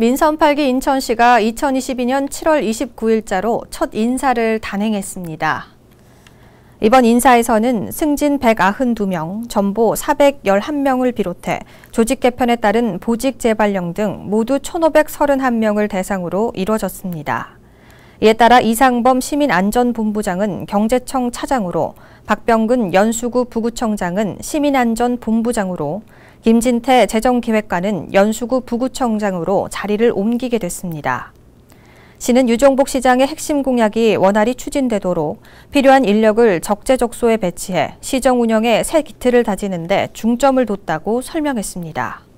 민선 8기 인천시가 2022년 7월 29일자로 첫 인사를 단행했습니다. 이번 인사에서는 승진 192명, 전보 411명을 비롯해 조직 개편에 따른 보직 재발령 등 모두 1,531명을 대상으로 이뤄졌습니다. 이에 따라 이상범 시민안전본부장은 경제청 차장으로, 박병근 연수구 부구청장은 시민안전본부장으로, 김진태 재정기획관은 연수구 부구청장으로 자리를 옮기게 됐습니다. 시는 유종복 시장의 핵심 공약이 원활히 추진되도록 필요한 인력을 적재적소에 배치해 시정 운영에 새 기틀을 다지는 데 중점을 뒀다고 설명했습니다.